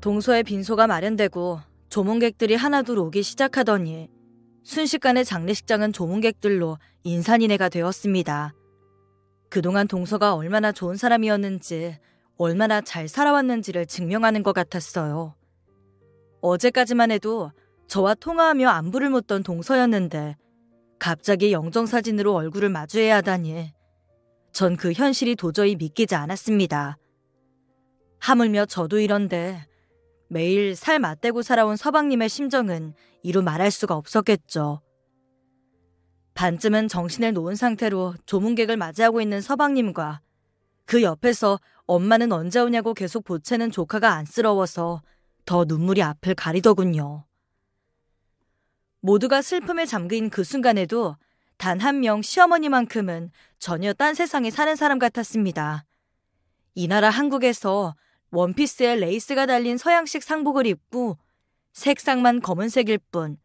동서의 빈소가 마련되고 조문객들이 하나둘 오기 시작하더니 순식간에 장례식장은 조문객들로 인산인해가 되었습니다. 그동안 동서가 얼마나 좋은 사람이었는지 얼마나 잘 살아왔는지를 증명하는 것 같았어요. 어제까지만 해도 저와 통화하며 안부를 묻던 동서였는데 갑자기 영정사진으로 얼굴을 마주해야 하다니 전 그 현실이 도저히 믿기지 않았습니다. 하물며 저도 이런데 매일 살 맞대고 살아온 서방님의 심정은 이루 말할 수가 없었겠죠. 반쯤은 정신을 놓은 상태로 조문객을 맞이하고 있는 서방님과 그 옆에서 엄마는 언제 오냐고 계속 보채는 조카가 안쓰러워서 더 눈물이 앞을 가리더군요. 모두가 슬픔에 잠긴 그 순간에도 단 한 명 시어머니만큼은 전혀 딴 세상에 사는 사람 같았습니다. 이 나라 한국에서 원피스에 레이스가 달린 서양식 상복을 입고 색상만 검은색일 뿐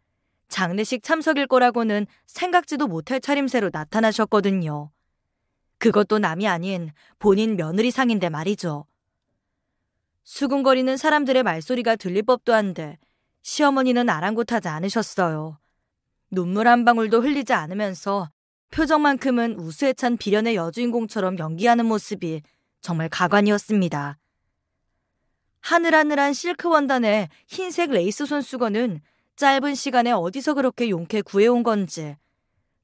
장례식 참석일 거라고는 생각지도 못할 차림새로 나타나셨거든요. 그것도 남이 아닌 본인 며느리 상인데 말이죠. 수군거리는 사람들의 말소리가 들릴 법도 한데 시어머니는 아랑곳하지 않으셨어요. 눈물 한 방울도 흘리지 않으면서 표정만큼은 우수에 찬 비련의 여주인공처럼 연기하는 모습이 정말 가관이었습니다. 하늘하늘한 실크 원단에 흰색 레이스 손수건은 짧은 시간에 어디서 그렇게 용케 구해온 건지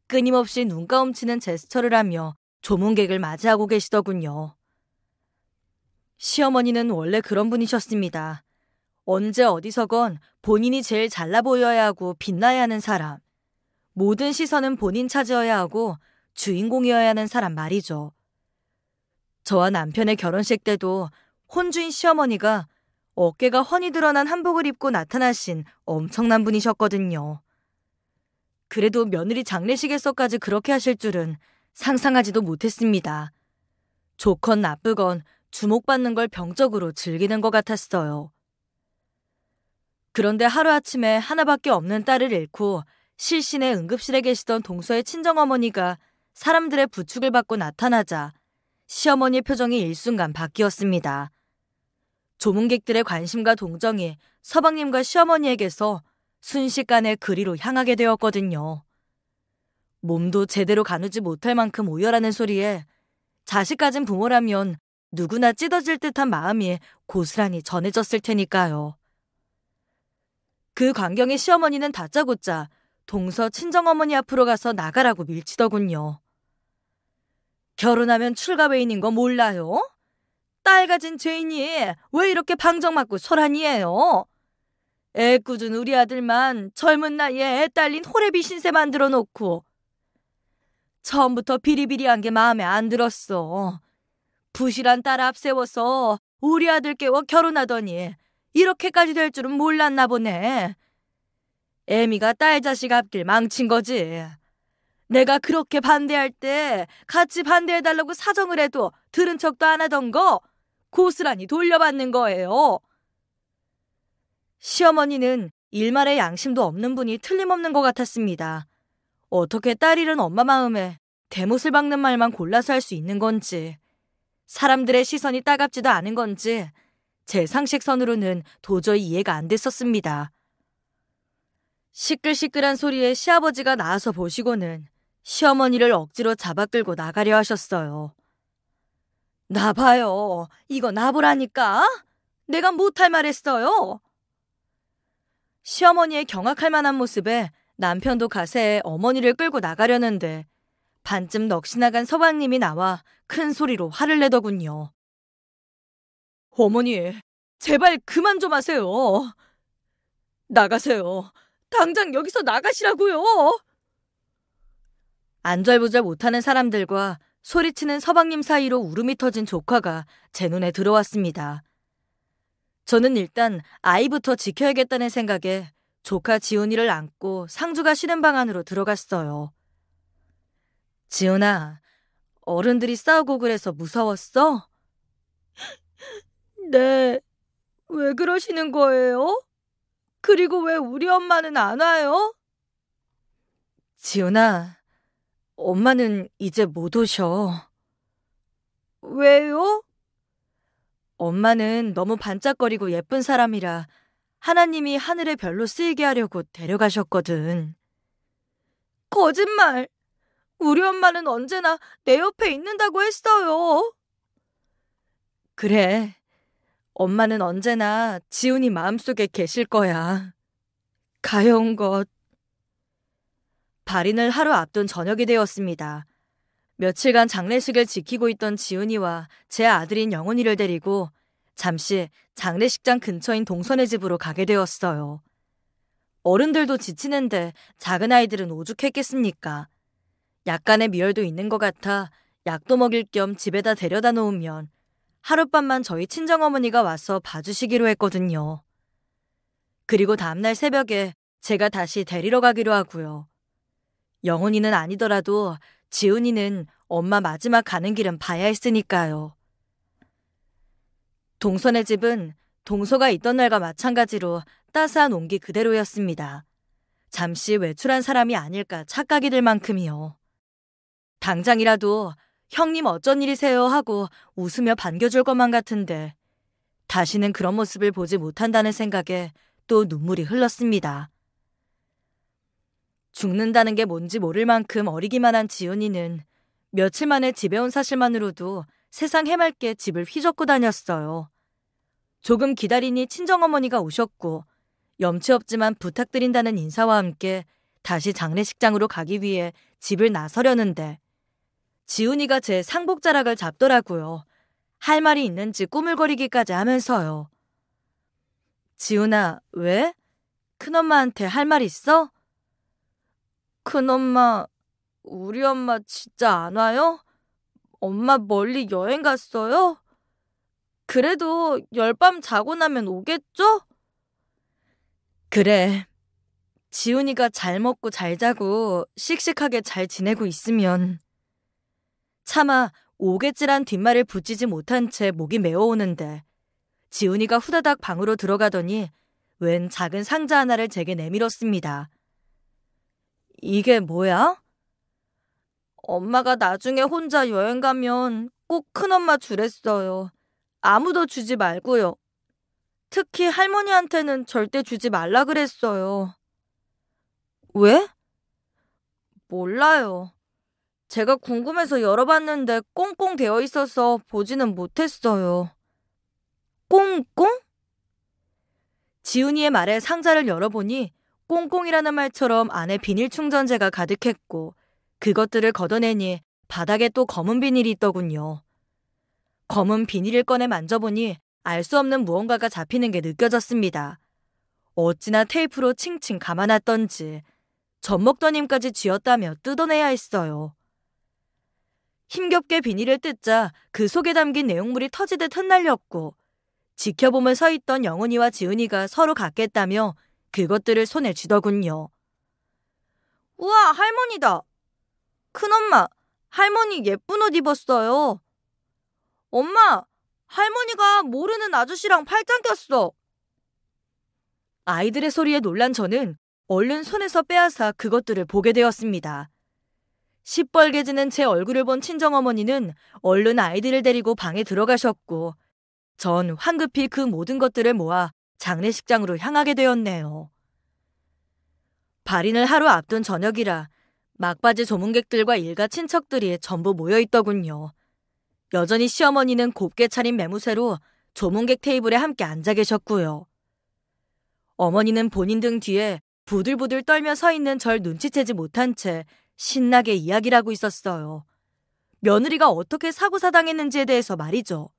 끊임없이 눈가움치는 제스처를 하며 조문객을 맞이하고 계시더군요. 시어머니는 원래 그런 분이셨습니다. 언제 어디서건 본인이 제일 잘나 보여야 하고 빛나야 하는 사람. 모든 시선은 본인 차지어야 하고 주인공이어야 하는 사람 말이죠. 저와 남편의 결혼식 때도 혼주인 시어머니가 어깨가 훤히 드러난 한복을 입고 나타나신 엄청난 분이셨거든요. 그래도 며느리 장례식에서까지 그렇게 하실 줄은 상상하지도 못했습니다. 좋건 나쁘건 주목받는 걸 병적으로 즐기는 것 같았어요. 그런데 하루아침에 하나밖에 없는 딸을 잃고 실신의 응급실에 계시던 동서의 친정어머니가 사람들의 부축을 받고 나타나자 시어머니의 표정이 일순간 바뀌었습니다. 조문객들의 관심과 동정이 서방님과 시어머니에게서 순식간에 그리로 향하게 되었거든요. 몸도 제대로 가누지 못할 만큼 오열하는 소리에 자식 가진 부모라면 누구나 찢어질 듯한 마음이 고스란히 전해졌을 테니까요. 그 광경에 시어머니는 다짜고짜 동서 친정어머니 앞으로 가서 나가라고 밀치더군요. 결혼하면 출가 외인인 거 몰라요? 딸 가진 제인이 왜 이렇게 방정맞고 소란이에요? 애꿎은 우리 아들만 젊은 나이에 애 딸린 호래비 신세 만들어 놓고 처음부터 비리비리한 게 마음에 안 들었어. 부실한 딸 앞세워서 우리 아들 깨워 결혼하더니 이렇게까지 될 줄은 몰랐나 보네. 애미가 딸 자식 앞길 망친 거지. 내가 그렇게 반대할 때 같이 반대해달라고 사정을 해도 들은 척도 안 하던 거 고스란히 돌려받는 거예요. 시어머니는 일말의 양심도 없는 분이 틀림없는 것 같았습니다. 어떻게 딸 잃은 엄마 마음에 대못을 박는 말만 골라서 할 수 있는 건지, 사람들의 시선이 따갑지도 않은 건지, 제 상식선으로는 도저히 이해가 안 됐었습니다. 시끌시끌한 소리에 시아버지가 나와서 보시고는 시어머니를 억지로 잡아 끌고 나가려 하셨어요. 나봐요. 이거 나보라니까. 내가 못할 말 했어요. 시어머니의 경악할 만한 모습에 남편도 가세에 어머니를 끌고 나가려는데 반쯤 넋이 나간 서방님이 나와 큰 소리로 화를 내더군요. 어머니, 제발 그만 좀 하세요. 나가세요. 당장 여기서 나가시라고요. 안절부절 못하는 사람들과 소리치는 서방님 사이로 울음이 터진 조카가 제 눈에 들어왔습니다. 저는 일단 아이부터 지켜야겠다는 생각에 조카 지훈이를 안고 상주가 쉬는 방 안으로 들어갔어요. 지훈아, 어른들이 싸우고 그래서 무서웠어? 네. 왜 그러시는 거예요? 그리고 왜 우리 엄마는 안 와요? 지훈아, 엄마는 이제 못 오셔. 왜요? 엄마는 너무 반짝거리고 예쁜 사람이라 하나님이 하늘에 별로 쓰이게 하려고 데려가셨거든. 거짓말! 우리 엄마는 언제나 내 옆에 있는다고 했어요. 그래. 엄마는 언제나 지훈이 마음속에 계실 거야. 가여운 것 발인을 하루 앞둔 저녁이 되었습니다. 며칠간 장례식을 지키고 있던 지훈이와제 아들인 영훈이를 데리고 잠시 장례식장 근처인 동선의 집으로 가게 되었어요. 어른들도 지치는데 작은 아이들은 오죽했겠습니까? 약간의 미열도 있는 것 같아 약도 먹일 겸 집에다 데려다 놓으면 하룻밤만 저희 친정어머니가 와서 봐주시기로 했거든요. 그리고 다음날 새벽에 제가 다시 데리러 가기로 하고요. 영훈이는 아니더라도 지훈이는 엄마 마지막 가는 길은 봐야 했으니까요. 동선의 집은 동서가 있던 날과 마찬가지로 따스한 온기 그대로였습니다. 잠시 외출한 사람이 아닐까 착각이 들 만큼이요. 당장이라도 형님 어쩐 일이세요 하고 웃으며 반겨줄 것만 같은데 다시는 그런 모습을 보지 못한다는 생각에 또 눈물이 흘렀습니다. 죽는다는 게 뭔지 모를 만큼 어리기만 한 지훈이는 며칠 만에 집에 온 사실만으로도 세상 해맑게 집을 휘젓고 다녔어요. 조금 기다리니 친정어머니가 오셨고 염치 없지만 부탁드린다는 인사와 함께 다시 장례식장으로 가기 위해 집을 나서려는데 지훈이가 제 상복자락을 잡더라고요. 할 말이 있는지 꾸물거리기까지 하면서요. 지훈아, 왜? 큰엄마한테 할 말 있어? 큰엄마, 우리 엄마 진짜 안 와요? 엄마 멀리 여행 갔어요? 그래도 열밤 자고 나면 오겠죠? 그래. 지훈이가 잘 먹고 잘 자고 씩씩하게 잘 지내고 있으면. 차마 오겠지란 뒷말을 붙이지 못한 채 목이 메어오는데 지훈이가 후다닥 방으로 들어가더니 웬 작은 상자 하나를 제게 내밀었습니다. 이게 뭐야? 엄마가 나중에 혼자 여행 가면 꼭 큰엄마 주랬어요. 아무도 주지 말고요. 특히 할머니한테는 절대 주지 말라 그랬어요. 왜? 몰라요. 제가 궁금해서 열어봤는데 꽁꽁 되어 있어서 보지는 못했어요. 꽁꽁? 지훈이의 말에 상자를 열어보니 꽁꽁이라는 말처럼 안에 비닐 충전재가 가득했고 그것들을 걷어내니 바닥에 또 검은 비닐이 있더군요. 검은 비닐을 꺼내 만져보니 알 수 없는 무언가가 잡히는 게 느껴졌습니다. 어찌나 테이프로 칭칭 감아놨던지 젖먹더님까지 쥐었다며 뜯어내야 했어요. 힘겹게 비닐을 뜯자 그 속에 담긴 내용물이 터지듯 흩날렸고 지켜보며 서 있던 영은이와 지은이가 서로 같겠다며 그것들을 손에 쥐더군요. 우와, 할머니다. 큰엄마, 할머니 예쁜 옷 입었어요. 엄마, 할머니가 모르는 아저씨랑 팔짱 꼈어. 아이들의 소리에 놀란 저는 얼른 손에서 빼앗아 그것들을 보게 되었습니다. 시뻘게 지는 제 얼굴을 본 친정어머니는 얼른 아이들을 데리고 방에 들어가셨고, 전 황급히 그 모든 것들을 모아 장례식장으로 향하게 되었네요. 발인을 하루 앞둔 저녁이라 막바지 조문객들과 일가 친척들이 전부 모여 있더군요. 여전히 시어머니는 곱게 차린 매무새로 조문객 테이블에 함께 앉아 계셨고요. 어머니는 본인 등 뒤에 부들부들 떨며 서 있는 절 눈치채지 못한 채 신나게 이야기를 하고 있었어요. 며느리가 어떻게 사고사당했는지에 대해서 말이죠.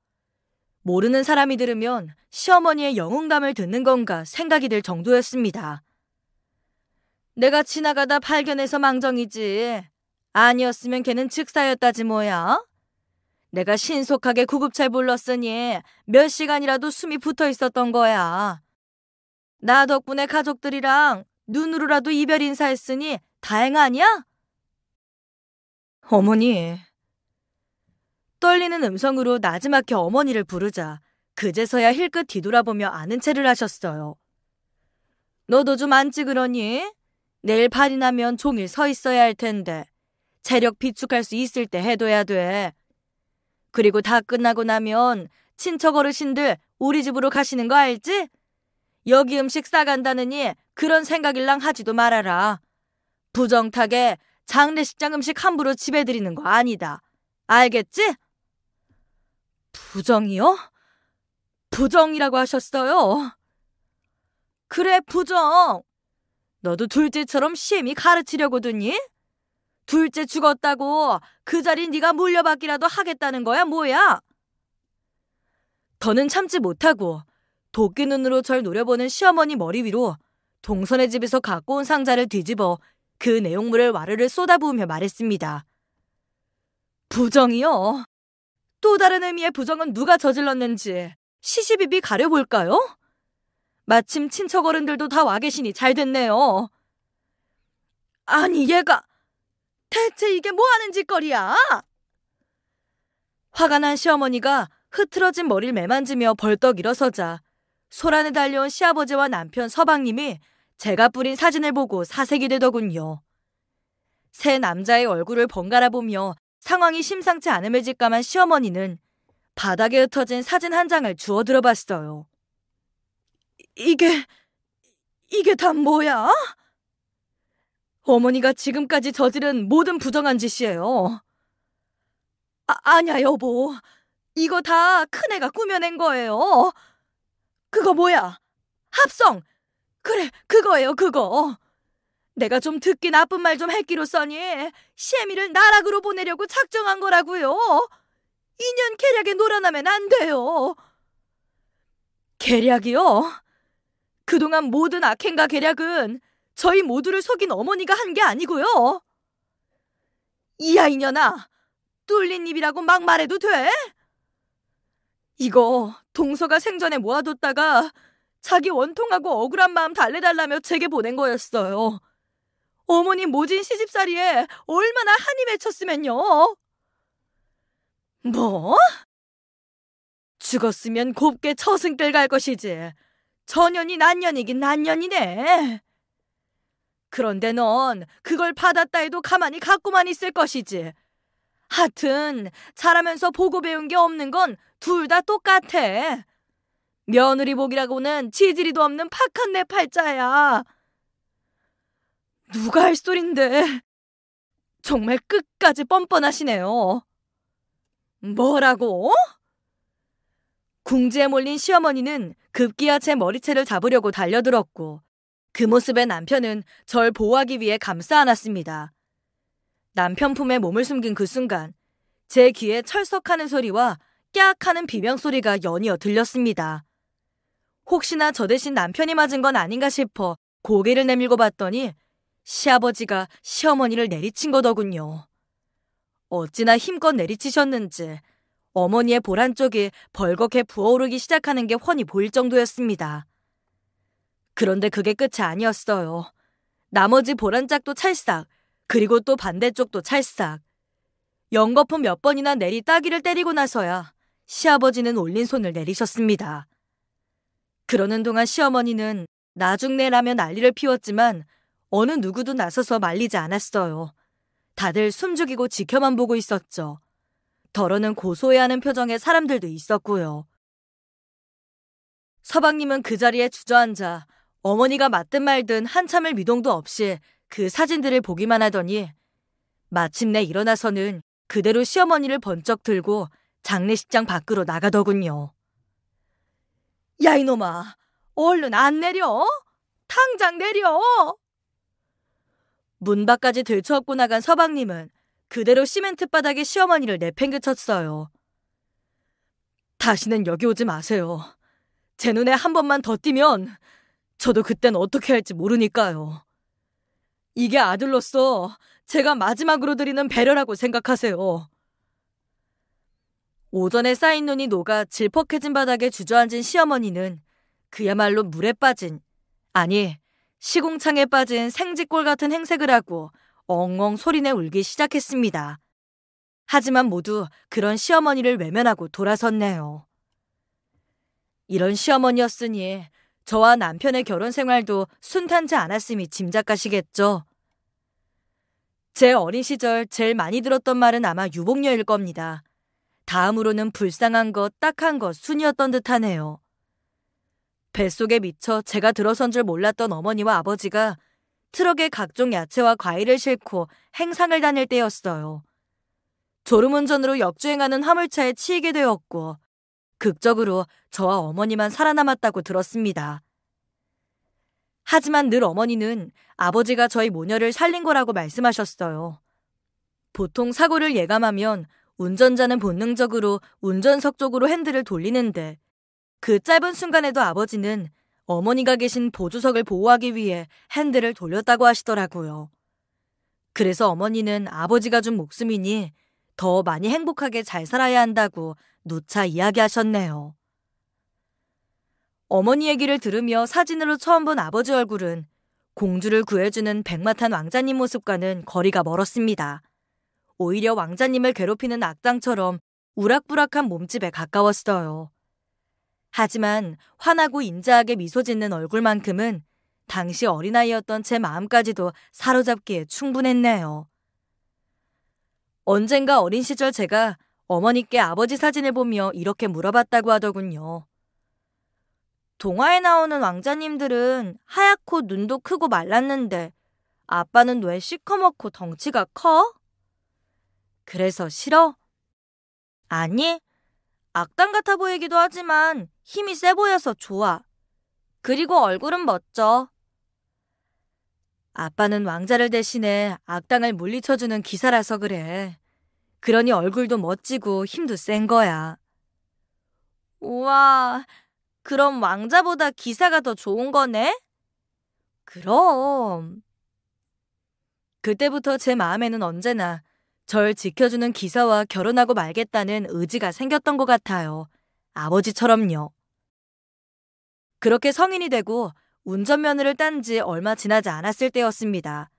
모르는 사람이 들으면 시어머니의 영웅감을 듣는 건가 생각이 들 정도였습니다. 내가 지나가다 발견해서 망정이지. 아니었으면 걔는 즉사였다지 뭐야. 내가 신속하게 구급차를 불렀으니 몇 시간이라도 숨이 붙어 있었던 거야. 나 덕분에 가족들이랑 눈으로라도 이별 인사했으니 다행 아니야? 어머니, 떨리는 음성으로 나지막히 어머니를 부르자 그제서야 힐끗 뒤돌아보며 아는 체를 하셨어요. 너도 좀안 찍으러니? 내일 발이 나면 종일 서 있어야 할 텐데 체력 비축할 수 있을 때 해둬야 돼. 그리고 다 끝나고 나면 친척 어르신들 우리 집으로 가시는 거 알지? 여기 음식 싸간다느니 그런 생각일랑 하지도 말아라. 부정타게 장례식장 음식 함부로 집에 드리는거 아니다. 알겠지? 부정이요? 부정이라고 하셨어요. 그래, 부정. 너도 둘째처럼 시엠이 가르치려고 드니? 둘째 죽었다고 그 자리 네가 물려받기라도 하겠다는 거야, 뭐야? 더는 참지 못하고 도끼 눈으로 절 노려보는 시어머니 머리 위로 동선의 집에서 갖고 온 상자를 뒤집어 그 내용물을 와르르 쏟아부으며 말했습니다. 부정이요. 또 다른 의미의 부정은 누가 저질렀는지 시시비비 가려볼까요? 마침 친척 어른들도 다 와 계시니 잘 됐네요. 아니 얘가 대체 이게 뭐 하는 짓거리야? 화가 난 시어머니가 흐트러진 머리를 매만지며 벌떡 일어서자 소란에 달려온 시아버지와 남편 서방님이 제가 뿌린 사진을 보고 사색이 되더군요. 세 남자의 얼굴을 번갈아 보며 상황이 심상치 않음을 직감한 시어머니는 바닥에 흩어진 사진 한 장을 주워 들어봤어요. 이게, 이게 다 뭐야? 어머니가 지금까지 저지른 모든 부정한 짓이에요. 아, 아니야, 여보. 이거 다 큰애가 꾸며낸 거예요. 그거 뭐야? 합성! 그래, 그거예요, 그거. 내가 좀 듣기 나쁜 말 좀 했기로 써니 시애미를 나락으로 보내려고 작정한 거라고요. 인연 계략에 놀아나면 안 돼요. 계략이요? 그동안 모든 악행과 계략은 저희 모두를 속인 어머니가 한 게 아니고요. 이야 인연아, 뚫린 입이라고 막 말해도 돼? 이거 동서가 생전에 모아뒀다가 자기 원통하고 억울한 마음 달래달라며 제게 보낸 거였어요. 어머니 모진 시집살이에 얼마나 한이 맺혔으면요. 뭐? 죽었으면 곱게 처승길 갈 것이지. 전연이 난년이긴 난년이네. 그런데 넌 그걸 받았다 해도 가만히 갖고만 있을 것이지. 하튼 여 자라면서 보고 배운 게 없는 건 둘 다 똑같아. 며느리 복이라고는 지지리도 없는 팍한 내 팔자야. 누가 할 소린데. 정말 끝까지 뻔뻔하시네요. 뭐라고? 궁지에 몰린 시어머니는 급기야 제 머리채를 잡으려고 달려들었고 그 모습에 남편은 절 보호하기 위해 감싸 안았습니다. 남편 품에 몸을 숨긴 그 순간 제 귀에 철석하는 소리와 깨악 하는 비명 소리가 연이어 들렸습니다. 혹시나 저 대신 남편이 맞은 건 아닌가 싶어 고개를 내밀고 봤더니 시아버지가 시어머니를 내리친 거더군요. 어찌나 힘껏 내리치셨는지 어머니의 보란 쪽이 벌겋게 부어오르기 시작하는 게 훤히 보일 정도였습니다. 그런데 그게 끝이 아니었어요. 나머지 보란짝도 찰싹, 그리고 또 반대쪽도 찰싹. 연거푸 몇 번이나 내리 따기를 때리고 나서야 시아버지는 올린 손을 내리셨습니다. 그러는 동안 시어머니는 나중내라며 난리를 피웠지만 어느 누구도 나서서 말리지 않았어요. 다들 숨죽이고 지켜만 보고 있었죠. 더러는 고소해하는 표정의 사람들도 있었고요. 서방님은 그 자리에 주저앉아 어머니가 맞든 말든 한참을 미동도 없이 그 사진들을 보기만 하더니 마침내 일어나서는 그대로 시어머니를 번쩍 들고 장례식장 밖으로 나가더군요. 야 이놈아, 얼른 안 내려! 당장 내려! 문 밖까지 들쳐업고 나간 서방님은 그대로 시멘트 바닥에 시어머니를 내팽개쳤어요. 다시는 여기 오지 마세요. 제 눈에 한 번만 더띄면 저도 그땐 어떻게 할지 모르니까요. 이게 아들로서 제가 마지막으로 드리는 배려라고 생각하세요. 오전에 쌓인 눈이 녹아 질퍽해진 바닥에 주저앉은 시어머니는 그야말로 물에 빠진, 아니, 시공창에 빠진 생쥐꼴 같은 행색을 하고 엉엉 소리내 울기 시작했습니다. 하지만 모두 그런 시어머니를 외면하고 돌아섰네요. 이런 시어머니였으니 저와 남편의 결혼 생활도 순탄치 않았음이 짐작가시겠죠. 제 어린 시절 제일 많이 들었던 말은 아마 유복녀일 겁니다. 다음으로는 불쌍한 것, 딱한 것 순이었던 듯 하네요. 뱃속에 미쳐 제가 들어선 줄 몰랐던 어머니와 아버지가 트럭에 각종 야채와 과일을 싣고 행상을 다닐 때였어요. 졸음운전으로 역주행하는 화물차에 치이게 되었고 극적으로 저와 어머니만 살아남았다고 들었습니다. 하지만 늘 어머니는 아버지가 저희 모녀를 살린 거라고 말씀하셨어요. 보통 사고를 예감하면 운전자는 본능적으로 운전석 쪽으로 핸들을 돌리는데 그 짧은 순간에도 아버지는 어머니가 계신 보조석을 보호하기 위해 핸들을 돌렸다고 하시더라고요. 그래서 어머니는 아버지가 준 목숨이니 더 많이 행복하게 잘 살아야 한다고 누차 이야기하셨네요. 어머니 얘기를 들으며 사진으로 처음 본 아버지 얼굴은 공주를 구해주는 백마탄 왕자님 모습과는 거리가 멀었습니다. 오히려 왕자님을 괴롭히는 악당처럼 우락부락한 몸집에 가까웠어요. 하지만 화나고 인자하게 미소 짓는 얼굴만큼은 당시 어린아이였던 제 마음까지도 사로잡기에 충분했네요. 언젠가 어린 시절 제가 어머니께 아버지 사진을 보며 이렇게 물어봤다고 하더군요. 동화에 나오는 왕자님들은 하얗고 눈도 크고 말랐는데 아빠는 왜 시커멓고 덩치가 커? 그래서 싫어? 아니, 악당 같아 보이기도 하지만 힘이 세 보여서 좋아. 그리고 얼굴은 멋져. 아빠는 왕자를 대신해 악당을 물리쳐주는 기사라서 그래. 그러니 얼굴도 멋지고 힘도 센 거야. 우와, 그럼 왕자보다 기사가 더 좋은 거네? 그럼. 그때부터 제 마음에는 언제나 절 지켜주는 기사와 결혼하고 말겠다는 의지가 생겼던 것 같아요. 아버지처럼요. 그렇게 성인이 되고 운전면허를 딴 지 얼마 지나지 않았을 때였습니다.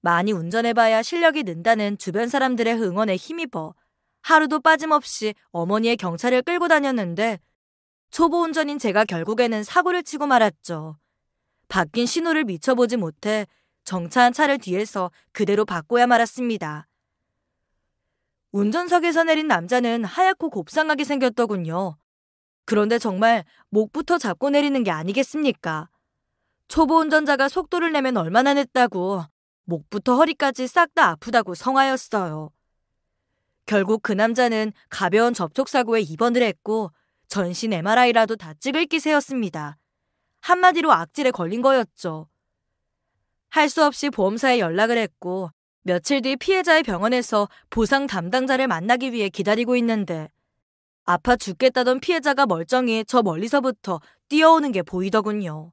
많이 운전해봐야 실력이 는다는 주변 사람들의 응원에 힘입어 하루도 빠짐없이 어머니의 경찰을 끌고 다녔는데 초보 운전인 제가 결국에는 사고를 치고 말았죠. 바뀐 신호를 미쳐보지 못해 정차한 차를 뒤에서 그대로 바꿔야 말았습니다. 운전석에서 내린 남자는 하얗고 곱상하게 생겼더군요. 그런데 정말 목부터 잡고 내리는 게 아니겠습니까? 초보 운전자가 속도를 내면 얼마나 냈다고 목부터 허리까지 싹 다 아프다고 성하였어요. 결국 그 남자는 가벼운 접촉사고에 입원을 했고 전신 MRI라도 다 찍을 기세였습니다. 한마디로 악질에 걸린 거였죠. 할 수 없이 보험사에 연락을 했고 며칠 뒤 피해자의 병원에서 보상 담당자를 만나기 위해 기다리고 있는데 아파 죽겠다던 피해자가 멀쩡히 저 멀리서부터 뛰어오는 게 보이더군요.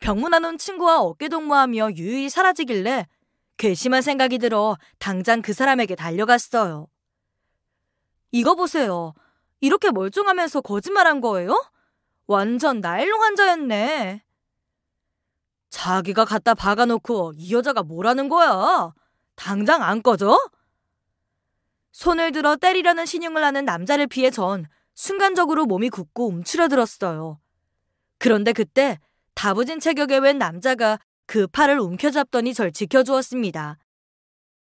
병문 안 온 친구와 어깨동무하며 유유히 사라지길래 괘씸한 생각이 들어 당장 그 사람에게 달려갔어요. 이거 보세요. 이렇게 멀쩡하면서 거짓말한 거예요? 완전 나일론 환자였네. 자기가 갖다 박아놓고 이 여자가 뭐라는 거야? 당장 안 꺼져? 손을 들어 때리려는 신용을 하는 남자를 피해 전 순간적으로 몸이 굳고 움츠러들었어요. 그런데 그때 다부진 체격에웬 남자가 그 팔을 움켜잡더니 절 지켜주었습니다.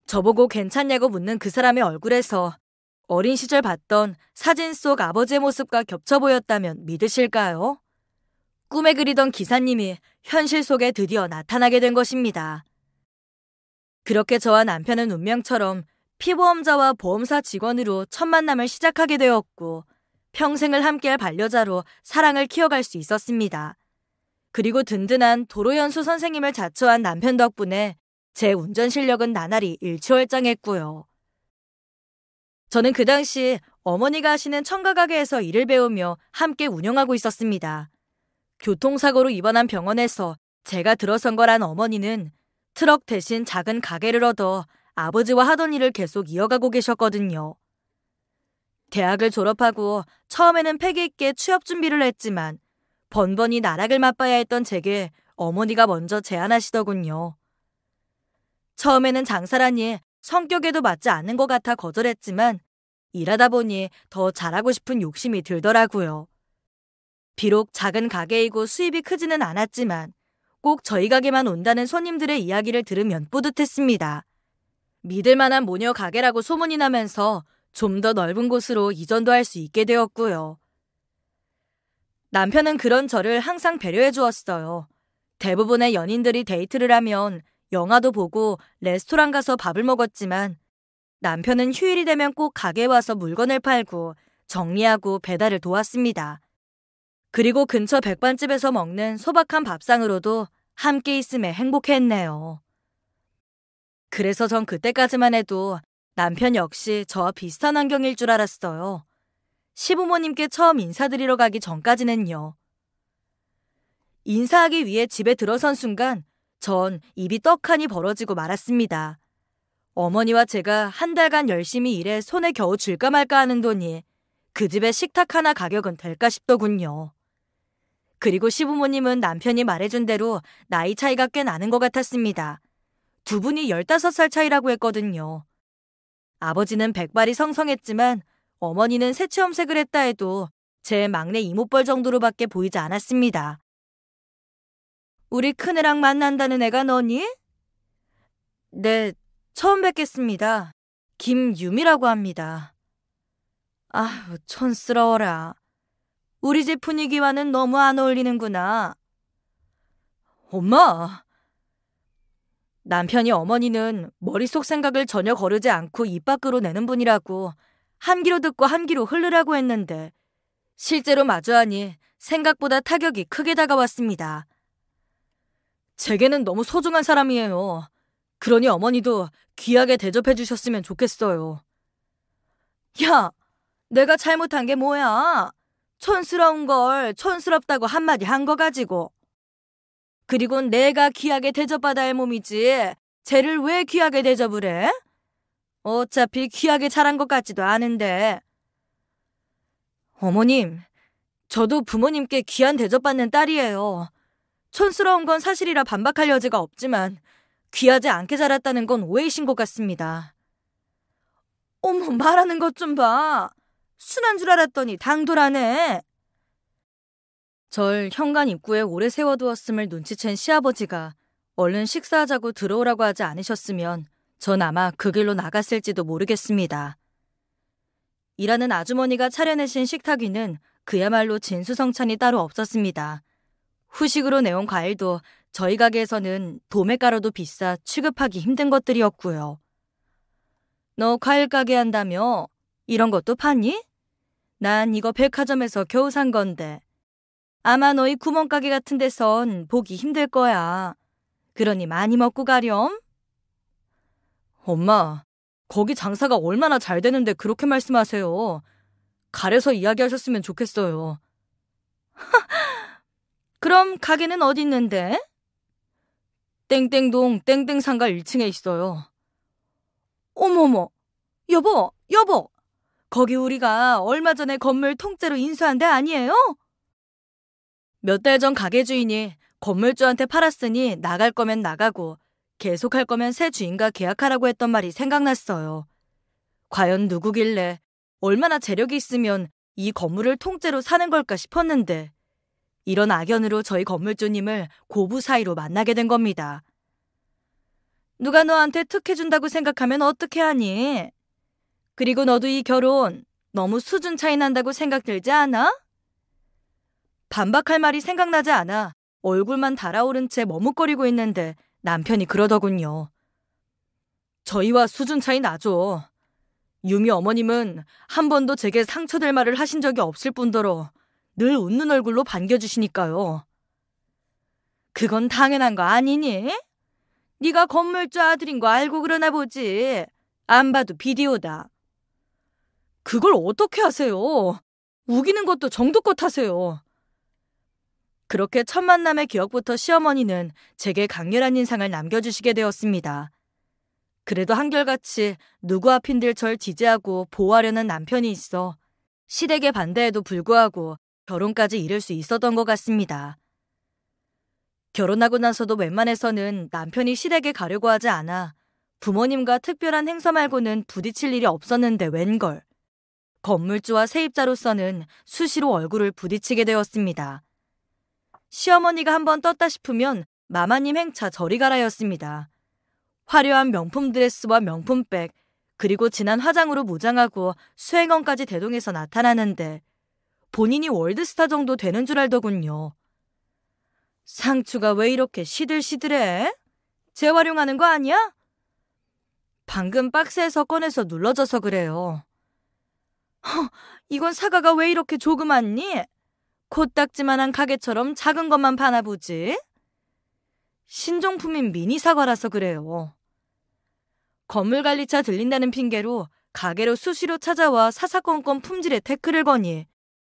저보고 괜찮냐고 묻는 그 사람의 얼굴에서 어린 시절 봤던 사진 속 아버지의 모습과 겹쳐 보였다면 믿으실까요? 꿈에 그리던 기사님이 현실 속에 드디어 나타나게 된 것입니다. 그렇게 저와 남편은 운명처럼 피보험자와 보험사 직원으로 첫 만남을 시작하게 되었고 평생을 함께할 반려자로 사랑을 키워갈 수 있었습니다. 그리고 든든한 도로연수 선생님을 자처한 남편 덕분에 제 운전 실력은 나날이 일취월장했고요. 저는 그 당시 어머니가 하시는 청가가게에서 일을 배우며 함께 운영하고 있었습니다. 교통사고로 입원한 병원에서 제가 들어선 거란 어머니는 트럭 대신 작은 가게를 얻어 아버지와 하던 일을 계속 이어가고 계셨거든요. 대학을 졸업하고 처음에는 패기 있게 취업 준비를 했지만 번번이 나락을 맛봐야 했던 제게 어머니가 먼저 제안하시더군요. 처음에는 장사라니 성격에도 맞지 않는 것 같아 거절했지만 일하다 보니 더 잘하고 싶은 욕심이 들더라고요. 비록 작은 가게이고 수입이 크지는 않았지만 꼭 저희 가게만 온다는 손님들의 이야기를 들으면 뿌듯했습니다. 믿을 만한 모녀 가게라고 소문이 나면서 좀 더 넓은 곳으로 이전도 할 수 있게 되었고요. 남편은 그런 저를 항상 배려해 주었어요. 대부분의 연인들이 데이트를 하면 영화도 보고 레스토랑 가서 밥을 먹었지만 남편은 휴일이 되면 꼭 가게에 와서 물건을 팔고 정리하고 배달을 도왔습니다. 그리고 근처 백반집에서 먹는 소박한 밥상으로도 함께 있음에 행복했네요. 그래서 전 그때까지만 해도 남편 역시 저와 비슷한 환경일 줄 알았어요. 시부모님께 처음 인사드리러 가기 전까지는요. 인사하기 위해 집에 들어선 순간 전 입이 떡하니 벌어지고 말았습니다. 어머니와 제가 한 달간 열심히 일해 손에 겨우 줄까 말까 하는 돈이 그집에 식탁 하나 가격은 될까 싶더군요. 그리고 시부모님은 남편이 말해준 대로 나이 차이가 꽤 나는 것 같았습니다. 두 분이 15살 차이라고 했거든요. 아버지는 백발이 성성했지만 어머니는 새체험색을 했다 해도 제 막내 이모뻘 정도로밖에 보이지 않았습니다. 우리 큰애랑 만난다는 애가 너니? 네, 처음 뵙겠습니다. 김유미라고 합니다. 아휴, 촌스러워라. 우리 집 분위기와는 너무 안 어울리는구나. 엄마! 남편이 어머니는 머릿속 생각을 전혀 거르지 않고 입 밖으로 내는 분이라고 한기로 듣고 한기로 흘르라고 했는데 실제로 마주하니 생각보다 타격이 크게 다가왔습니다. 제게는 너무 소중한 사람이에요. 그러니 어머니도 귀하게 대접해 주셨으면 좋겠어요. 야, 내가 잘못한 게 뭐야? 촌스러운 걸 촌스럽다고 한마디 한 거 가지고. 그리곤 내가 귀하게 대접받아야 할 몸이지 쟤를 왜 귀하게 대접을 해? 어차피 귀하게 자란 것 같지도 않은데. 어머님, 저도 부모님께 귀한 대접받는 딸이에요. 촌스러운 건 사실이라 반박할 여지가 없지만 귀하지 않게 자랐다는 건 오해이신 것 같습니다. 어머, 말하는 것 좀 봐. 순한 줄 알았더니 당돌하네. 절 현관 입구에 오래 세워두었음을 눈치챈 시아버지가 얼른 식사하자고 들어오라고 하지 않으셨으면 전 아마 그 길로 나갔을지도 모르겠습니다. 일하는 아주머니가 차려내신 식탁 위는 그야말로 진수성찬이 따로 없었습니다. 후식으로 내온 과일도 저희 가게에서는 도매가로도 비싸 취급하기 힘든 것들이었고요. 너 과일 가게 한다며? 이런 것도 파니? 난 이거 백화점에서 겨우 산 건데. 아마 너희 구멍가게 같은 데선 보기 힘들 거야. 그러니 많이 먹고 가렴. 엄마, 거기 장사가 얼마나 잘 되는데 그렇게 말씀하세요. 가려서 이야기하셨으면 좋겠어요. 그럼 가게는 어디 있는데? 땡땡동 땡땡상가 1층에 있어요. 어머머, 여보, 여보, 거기 우리가 얼마 전에 건물 통째로 인수한 데 아니에요? 몇 달 전 가게 주인이 건물주한테 팔았으니 나갈 거면 나가고 계속 할 거면 새 주인과 계약하라고 했던 말이 생각났어요. 과연 누구길래 얼마나 재력이 있으면 이 건물을 통째로 사는 걸까 싶었는데 이런 악연으로 저희 건물주님을 고부 사이로 만나게 된 겁니다. 누가 너한테 특혜 준다고 생각하면 어떻게 하니? 그리고 너도 이 결혼 너무 수준 차이 난다고 생각들지 않아? 반박할 말이 생각나지 않아 얼굴만 달아오른 채 머뭇거리고 있는데 남편이 그러더군요. 저희와 수준 차이 나죠. 유미 어머님은 한 번도 제게 상처될 말을 하신 적이 없을 뿐더러 늘 웃는 얼굴로 반겨주시니까요. 그건 당연한 거 아니니? 네가 건물주 아들인 거 알고 그러나 보지. 안 봐도 비디오다. 그걸 어떻게 하세요? 우기는 것도 정도껏 하세요. 그렇게 첫 만남의 기억부터 시어머니는 제게 강렬한 인상을 남겨주시게 되었습니다. 그래도 한결같이 누구 앞인들 절 지지하고 보호하려는 남편이 있어 시댁의 반대에도 불구하고 결혼까지 이룰 수 있었던 것 같습니다. 결혼하고 나서도 웬만해서는 남편이 시댁에 가려고 하지 않아 부모님과 특별한 행사 말고는 부딪힐 일이 없었는데 웬걸. 건물주와 세입자로서는 수시로 얼굴을 부딪히게 되었습니다. 시어머니가 한 번 떴다 싶으면 마마님 행차 저리 가라였습니다. 화려한 명품 드레스와 명품백, 그리고 진한 화장으로 무장하고 수행원까지 대동해서 나타나는데 본인이 월드스타 정도 되는 줄 알더군요. 상추가 왜 이렇게 시들시들해? 재활용하는 거 아니야? 방금 박스에서 꺼내서 눌러져서 그래요. 허, 이건 사과가 왜 이렇게 조그맣니? 코딱지만한 가게처럼 작은 것만 파나 보지? 신종품인 미니 사과라서 그래요. 건물 관리차 들린다는 핑계로 가게로 수시로 찾아와 사사건건 품질에 태클을 거니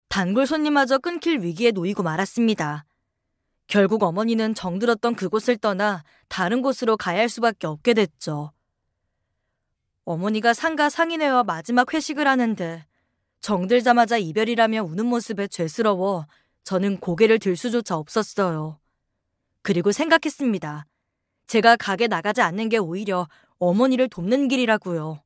단골 손님마저 끊길 위기에 놓이고 말았습니다. 결국 어머니는 정들었던 그곳을 떠나 다른 곳으로 가야 할 수밖에 없게 됐죠. 어머니가 상가 상인회와 마지막 회식을 하는데 정들자마자 이별이라며 우는 모습에 죄스러워 저는 고개를 들 수조차 없었어요. 그리고 생각했습니다. 제가 가게 나가지 않는 게 오히려 어머니를 돕는 길이라고요.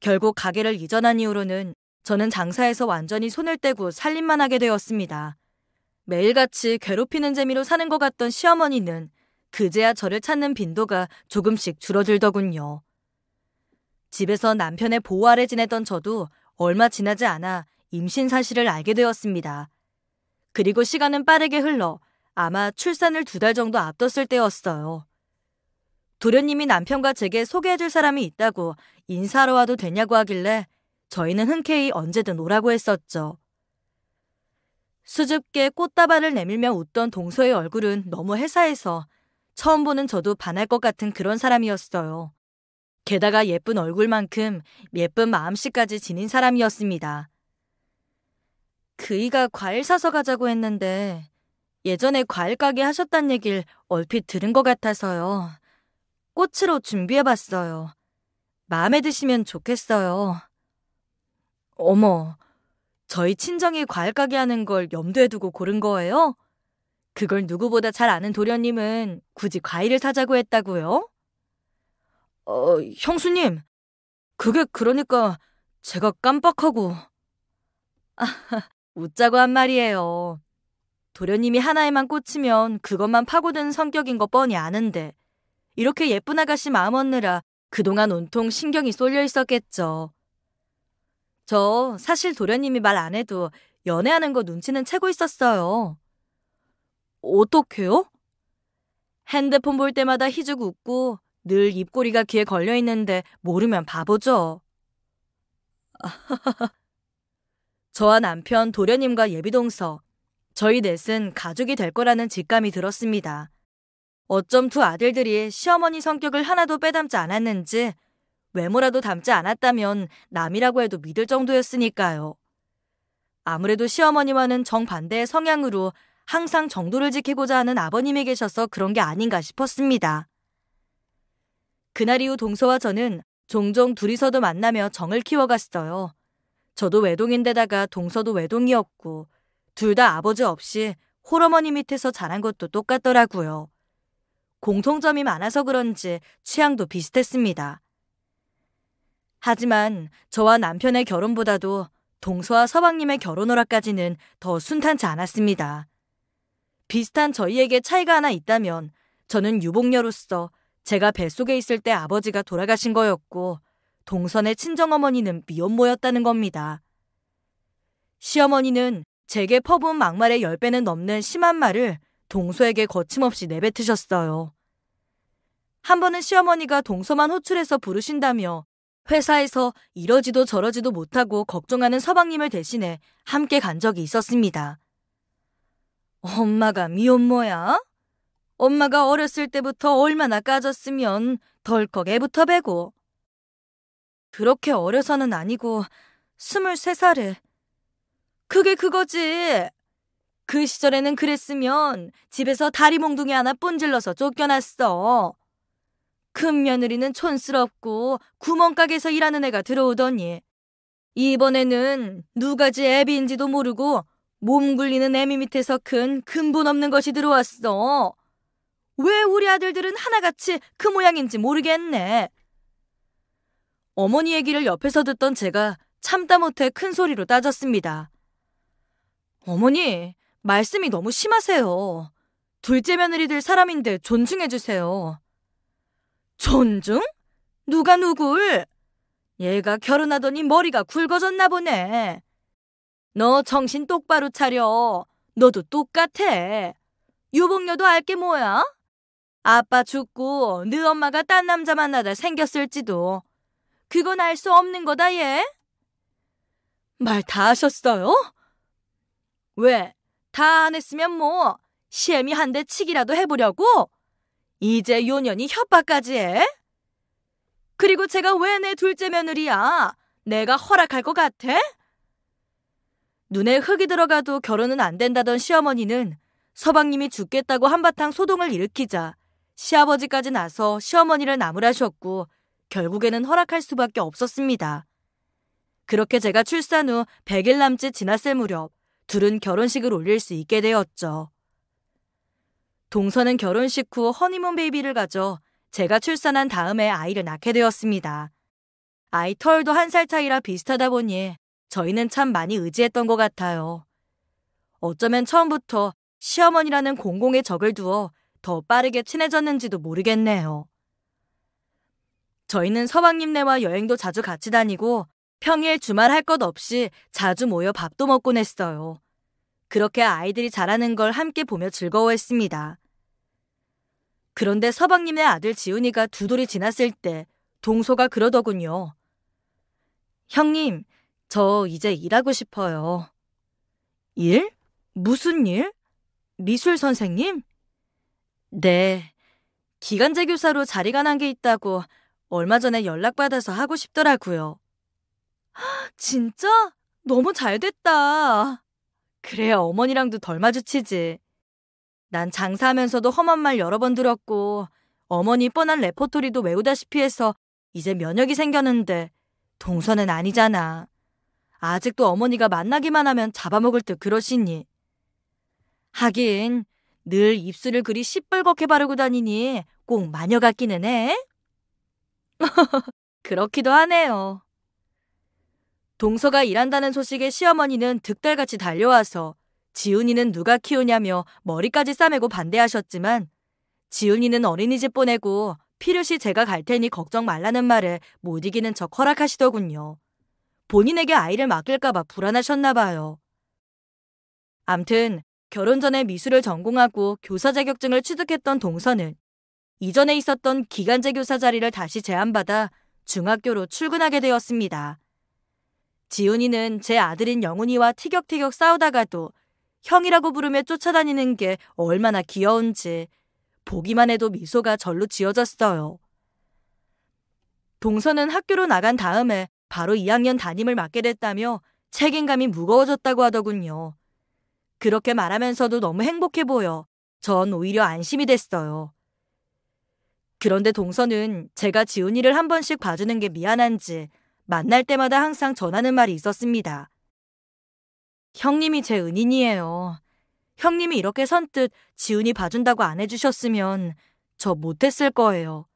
결국 가게를 이전한 이후로는 저는 장사에서 완전히 손을 떼고 살림만 하게 되었습니다. 매일같이 괴롭히는 재미로 사는 것 같던 시어머니는 그제야 저를 찾는 빈도가 조금씩 줄어들더군요. 집에서 남편의 보호 아래 지내던 저도 얼마 지나지 않아 임신 사실을 알게 되었습니다. 그리고 시간은 빠르게 흘러 아마 출산을 두 달 정도 앞뒀을 때였어요. 도련님이 남편과 제게 소개해줄 사람이 있다고 인사하러 와도 되냐고 하길래 저희는 흔쾌히 언제든 오라고 했었죠. 수줍게 꽃다발을 내밀며 웃던 동서의 얼굴은 너무 회사해서 처음 보는 저도 반할 것 같은 그런 사람이었어요. 게다가 예쁜 얼굴만큼 예쁜 마음씨까지 지닌 사람이었습니다. 그이가 과일 사서 가자고 했는데 예전에 과일 가게 하셨단 얘길 얼핏 들은 것 같아서요. 꽃으로 준비해봤어요. 마음에 드시면 좋겠어요. 어머, 저희 친정이 과일 가게 하는 걸 염두에 두고 고른 거예요? 그걸 누구보다 잘 아는 도련님은 굳이 과일을 사자고 했다고요? 어, 형수님. 그게 그러니까 제가 깜빡하고. 아, 웃자고 한 말이에요. 도련님이 하나에만 꽂히면 그것만 파고드는 성격인 거 뻔히 아는데 이렇게 예쁜 아가씨 마음 얻느라 그동안 온통 신경이 쏠려 있었겠죠. 저 사실 도련님이 말 안 해도 연애하는 거 눈치는 채고 있었어요. 어떻게요? 핸드폰 볼 때마다 희죽 웃고 늘 입꼬리가 귀에 걸려 있는데 모르면 바보죠. 저와 남편 도련님과 예비동서, 저희 넷은 가족이 될 거라는 직감이 들었습니다. 어쩜 두 아들들이 시어머니 성격을 하나도 빼닮지 않았는지 외모라도 닮지 않았다면 남이라고 해도 믿을 정도였으니까요. 아무래도 시어머니와는 정반대의 성향으로 항상 정도를 지키고자 하는 아버님이 계셔서 그런 게 아닌가 싶었습니다. 그날 이후 동서와 저는 종종 둘이서도 만나며 정을 키워갔어요. 저도 외동인데다가 동서도 외동이었고 둘 다 아버지 없이 홀어머니 밑에서 자란 것도 똑같더라고요. 공통점이 많아서 그런지 취향도 비슷했습니다. 하지만 저와 남편의 결혼보다도 동서와 서방님의 결혼허락까지는 더 순탄치 않았습니다. 비슷한 저희에게 차이가 하나 있다면 저는 유복녀로서 제가 뱃속에 있을 때 아버지가 돌아가신 거였고 동선의 친정어머니는 미혼모였다는 겁니다. 시어머니는 제게 퍼부은 막말의 10배는 넘는 심한 말을 동서에게 거침없이 내뱉으셨어요. 한 번은 시어머니가 동서만 호출해서 부르신다며 회사에서 이러지도 저러지도 못하고 걱정하는 서방님을 대신해 함께 간 적이 있었습니다. 엄마가 미혼모야? 엄마가 어렸을 때부터 얼마나 까졌으면 덜컥 애부터 베고. 그렇게 어려서는 아니고, 스물세 살에 그게 그거지. 그 시절에는 그랬으면 집에서 다리 몽둥이 하나 뿐질러서 쫓겨났어. 큰 며느리는 촌스럽고 구멍가게에서 일하는 애가 들어오더니 이번에는 누가지 애비인지도 모르고 몸 굴리는 애미 밑에서 큰 근본 없는 것이 들어왔어. 왜 우리 아들들은 하나같이 그 모양인지 모르겠네. 어머니 얘기를 옆에서 듣던 제가 참다 못해 큰 소리로 따졌습니다. 어머니, 말씀이 너무 심하세요. 둘째 며느리들 사람인데 존중해주세요. 존중? 누가 누굴? 얘가 결혼하더니 머리가 굵어졌나 보네. 너 정신 똑바로 차려. 너도 똑같아. 유복녀도 알게 뭐야? 아빠 죽고 네 엄마가 딴 남자 만나다 생겼을지도. 그건 알 수 없는 거다, 얘. 말 다 하셨어요? 왜? 다 안 했으면 뭐, 시엠이 한 대 치기라도 해보려고? 이제 요년이 협박까지 해? 그리고 제가 왜 내 둘째 며느리야? 내가 허락할 것 같아? 눈에 흙이 들어가도 결혼은 안 된다던 시어머니는 서방님이 죽겠다고 한바탕 소동을 일으키자 시아버지까지 나서 시어머니를 나무라셨고 결국에는 허락할 수밖에 없었습니다. 그렇게 제가 출산 후 100일 남짓 지났을 무렵 둘은 결혼식을 올릴 수 있게 되었죠. 동서는 결혼식 후 허니문 베이비를 가져 제가 출산한 다음에 아이를 낳게 되었습니다. 아이 털도 한 살 차이라 비슷하다 보니 저희는 참 많이 의지했던 것 같아요. 어쩌면 처음부터 시어머니라는 공공의 적을 두어 더 빠르게 친해졌는지도 모르겠네요. 저희는 서방님네와 여행도 자주 같이 다니고 평일 주말 할 것 없이 자주 모여 밥도 먹곤 했어요. 그렇게 아이들이 자라는 걸 함께 보며 즐거워했습니다. 그런데 서방님의 아들 지훈이가 두 돌이 지났을 때 동서가 그러더군요. 형님, 저 이제 일하고 싶어요. 일? 무슨 일? 미술 선생님? 네. 기간제 교사로 자리가 난 게 있다고 얼마 전에 연락받아서 하고 싶더라고요. 진짜? 너무 잘 됐다. 그래야 어머니랑도 덜 마주치지. 난 장사하면서도 험한 말 여러 번 들었고 어머니 뻔한 레포토리도 외우다시피 해서 이제 면역이 생겼는데 동서는 아니잖아. 아직도 어머니가 만나기만 하면 잡아먹을 듯 그러시니. 하긴 늘 입술을 그리 시뻘겋게 바르고 다니니 꼭 마녀 같기는 해. 그렇기도 하네요. 동서가 일한다는 소식에 시어머니는 득달같이 달려와서 지훈이는 누가 키우냐며 머리까지 싸매고 반대하셨지만 지훈이는 어린이집 보내고 필요시 제가 갈 테니 걱정 말라는 말에 못 이기는 척 허락하시더군요. 본인에게 아이를 맡길까봐 불안하셨나 봐요. 암튼 결혼 전에 미술을 전공하고 교사 자격증을 취득했던 동서는 이전에 있었던 기간제 교사 자리를 다시 제안받아 중학교로 출근하게 되었습니다. 지훈이는 제 아들인 영훈이와 티격태격 싸우다가도 형이라고 부르며 쫓아다니는 게 얼마나 귀여운지 보기만 해도 미소가 절로 지어졌어요. 동서는 학교로 나간 다음에 바로 2학년 담임을 맡게 됐다며 책임감이 무거워졌다고 하더군요. 그렇게 말하면서도 너무 행복해 보여 전 오히려 안심이 됐어요. 그런데 동서는 제가 지훈이를 한 번씩 봐주는 게 미안한지 만날 때마다 항상 전하는 말이 있었습니다. 형님이 제 은인이에요. 형님이 이렇게 선뜻 지훈이 봐준다고 안 해주셨으면 저 못했을 거예요.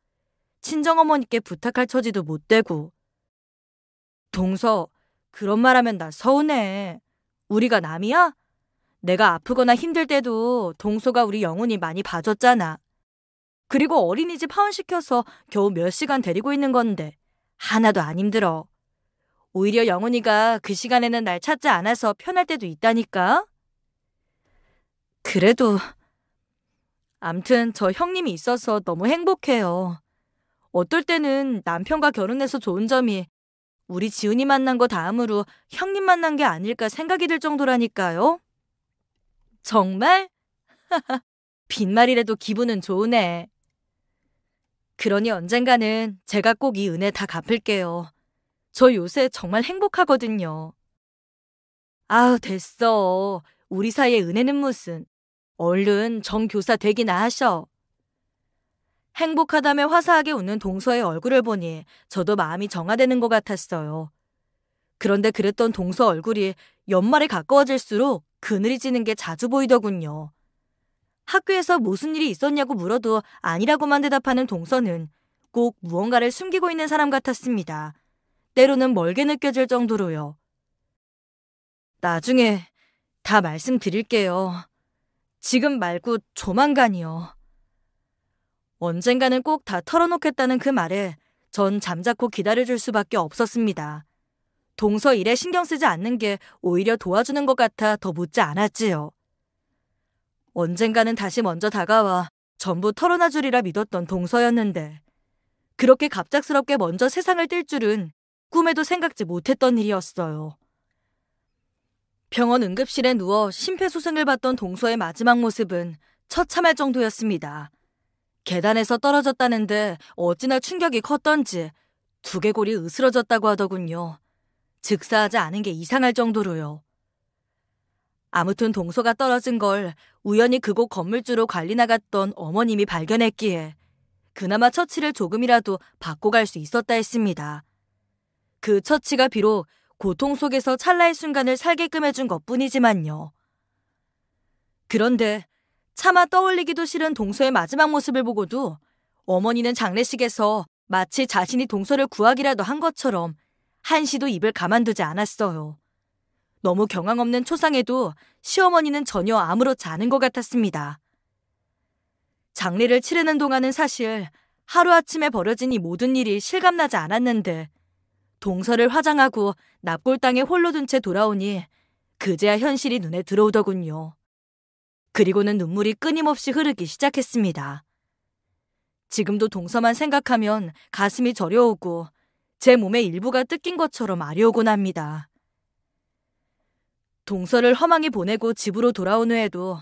친정어머니께 부탁할 처지도 못 되고. 동서, 그런 말 하면 나 서운해. 우리가 남이야? 내가 아프거나 힘들 때도 동서가 우리 영훈이 많이 봐줬잖아. 그리고 어린이집 파원시켜서 겨우 몇 시간 데리고 있는 건데 하나도 안 힘들어. 오히려 영훈이가 그 시간에는 날 찾지 않아서 편할 때도 있다니까. 그래도 암튼 저 형님이 있어서 너무 행복해요. 어떨 때는 남편과 결혼해서 좋은 점이 우리 지훈이 만난 거 다음으로 형님 만난 게 아닐까 생각이 들 정도라니까요. 정말? 빈말이라도 기분은 좋으네. 그러니 언젠가는 제가 꼭 이 은혜 다 갚을게요. 저 요새 정말 행복하거든요. 아우, 됐어. 우리 사이의 은혜는 무슨. 얼른 정교사 되기나 하셔. 행복하다며 화사하게 웃는 동서의 얼굴을 보니 저도 마음이 정화되는 것 같았어요. 그런데 그랬던 동서 얼굴이 연말에 가까워질수록 그늘이 지는 게 자주 보이더군요. 학교에서 무슨 일이 있었냐고 물어도 아니라고만 대답하는 동서는 꼭 무언가를 숨기고 있는 사람 같았습니다. 때로는 멀게 느껴질 정도로요. 나중에 다 말씀드릴게요. 지금 말고 조만간이요. 언젠가는 꼭 다 털어놓겠다는 그 말에 전 잠자코 기다려줄 수밖에 없었습니다. 동서 일에 신경 쓰지 않는 게 오히려 도와주는 것 같아 더 묻지 않았지요. 언젠가는 다시 먼저 다가와 전부 털어놔주리라 믿었던 동서였는데 그렇게 갑작스럽게 먼저 세상을 뜰 줄은 꿈에도 생각지 못했던 일이었어요. 병원 응급실에 누워 심폐소생을 받던 동서의 마지막 모습은 처참할 정도였습니다. 계단에서 떨어졌다는데 어찌나 충격이 컸던지 두개골이 으스러졌다고 하더군요. 즉사하지 않은 게 이상할 정도로요. 아무튼 동서가 떨어진 걸 우연히 그곳 건물주로 관리 나갔던 어머님이 발견했기에 그나마 처치를 조금이라도 받고 갈 수 있었다 했습니다. 그 처치가 비록 고통 속에서 찰나의 순간을 살게끔 해준 것 뿐이지만요. 그런데 차마 떠올리기도 싫은 동서의 마지막 모습을 보고도 어머니는 장례식에서 마치 자신이 동서를 구하기라도 한 것처럼 한시도 입을 가만두지 않았어요. 너무 경황 없는 초상에도 시어머니는 전혀 아무렇지 않은 것 같았습니다. 장례를 치르는 동안은 사실 하루아침에 벌어진 이 모든 일이 실감나지 않았는데 동서를 화장하고 납골당에 홀로 둔 채 돌아오니 그제야 현실이 눈에 들어오더군요. 그리고는 눈물이 끊임없이 흐르기 시작했습니다. 지금도 동서만 생각하면 가슴이 저려오고 제 몸의 일부가 뜯긴 것처럼 아려오곤 합니다. 동서를 허망히 보내고 집으로 돌아온 후에도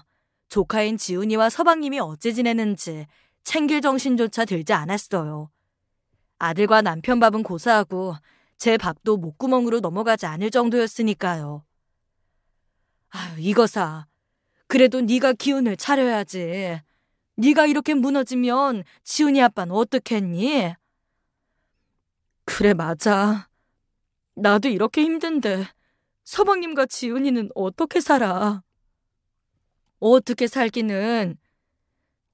조카인 지훈이와 서방님이 어찌 지내는지 챙길 정신조차 들지 않았어요. 아들과 남편 밥은 고사하고 제 밥도 목구멍으로 넘어가지 않을 정도였으니까요. 아유, 이거사. 그래도 네가 기운을 차려야지. 네가 이렇게 무너지면 지훈이 아빠는 어떻겠니? 그래, 맞아. 나도 이렇게 힘든데 서방님과 지훈이는 어떻게 살아? 어떻게 살기는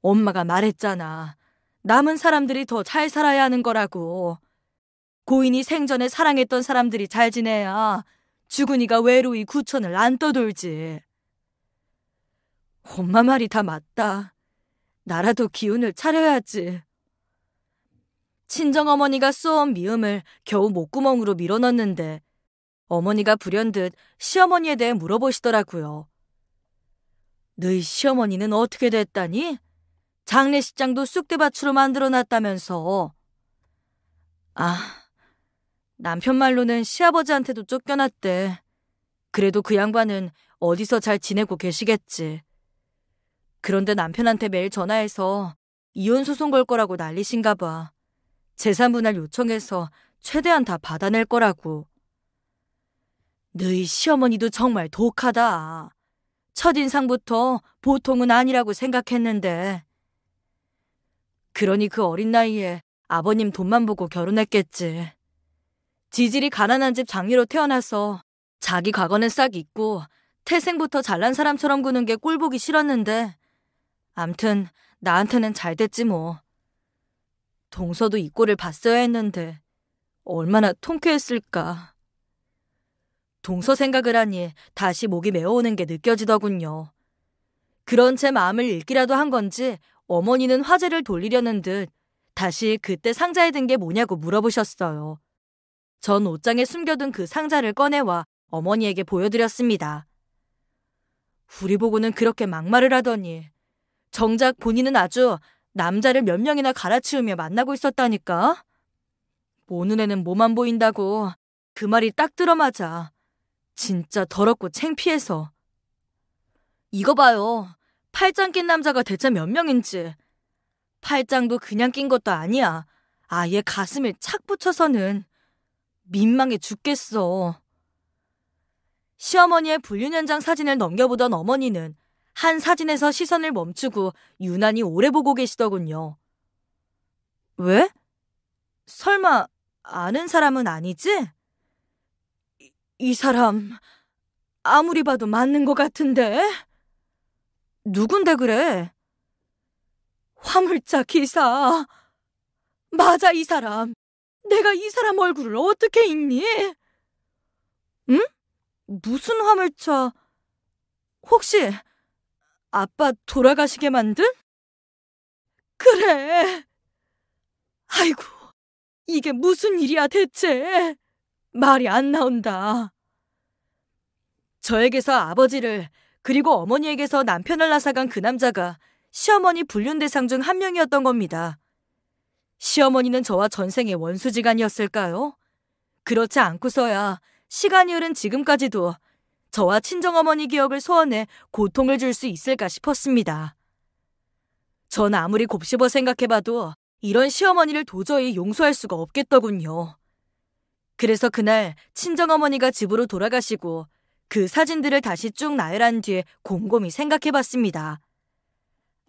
엄마가 말했잖아. 남은 사람들이 더 잘 살아야 하는 거라고. 고인이 생전에 사랑했던 사람들이 잘 지내야 죽은 이가 외로이 구천을 안 떠돌지. 엄마 말이 다 맞다. 나라도 기운을 차려야지. 친정어머니가 쏘온 미음을 겨우 목구멍으로 밀어넣는데 어머니가 불현듯 시어머니에 대해 물어보시더라고요. 너희 시어머니는 어떻게 됐다니? 장례식장도 쑥대밭으로 만들어놨다면서. 아, 남편 말로는 시아버지한테도 쫓겨났대. 그래도 그 양반은 어디서 잘 지내고 계시겠지. 그런데 남편한테 매일 전화해서 이혼 소송 걸 거라고 난리신가 봐. 재산분할 요청해서 최대한 다 받아낼 거라고. 너희 시어머니도 정말 독하다. 첫인상부터 보통은 아니라고 생각했는데. 그러니 그 어린 나이에 아버님 돈만 보고 결혼했겠지. 지질이 가난한 집 장녀로 태어나서 자기 과거는 싹 잊고 태생부터 잘난 사람처럼 구는 게 꼴보기 싫었는데 암튼 나한테는 잘 됐지 뭐. 동서도 이 꼴을 봤어야 했는데 얼마나 통쾌했을까. 동서 생각을 하니 다시 목이 메어오는 게 느껴지더군요. 그런 제 마음을 읽기라도 한 건지 어머니는 화제를 돌리려는 듯 다시 그때 상자에 든 게 뭐냐고 물어보셨어요. 전 옷장에 숨겨둔 그 상자를 꺼내와 어머니에게 보여드렸습니다. 우리 보고는 그렇게 막말을 하더니 정작 본인은 아주 남자를 몇 명이나 갈아치우며 만나고 있었다니까. 보는 애는 뭐만 보인다고 그 말이 딱 들어맞아. 진짜 더럽고 창피해서. 이거 봐요. 팔짱 낀 남자가 대체 몇 명인지. 팔짱도 그냥 낀 것도 아니야. 아예 가슴을착 붙여서는. 민망해 죽겠어. 시어머니의 불륜 현장 사진을 넘겨보던 어머니는 한 사진에서 시선을 멈추고 유난히 오래 보고 계시더군요. 왜? 설마 아는 사람은 아니지? 이, 이 사람 아무리 봐도 맞는 것 같은데? 누군데 그래? 화물차 기사. 맞아, 이 사람. 내가 이 사람 얼굴을 어떻게 읽니? 응? 무슨 화물차? 혹시 아빠 돌아가시게 만든? 그래. 아이고, 이게 무슨 일이야 대체. 말이 안 나온다. 저에게서 아버지를 그리고 어머니에게서 남편을 낳아간 그 남자가 시어머니 불륜 대상 중 한 명이었던 겁니다. 시어머니는 저와 전생의 원수지간이었을까요? 그렇지 않고서야 시간이 흐른 지금까지도 저와 친정어머니 기억을 소환해 고통을 줄 수 있을까 싶었습니다. 전 아무리 곱씹어 생각해봐도 이런 시어머니를 도저히 용서할 수가 없겠더군요. 그래서 그날 친정어머니가 집으로 돌아가시고 그 사진들을 다시 쭉 나열한 뒤에 곰곰이 생각해봤습니다.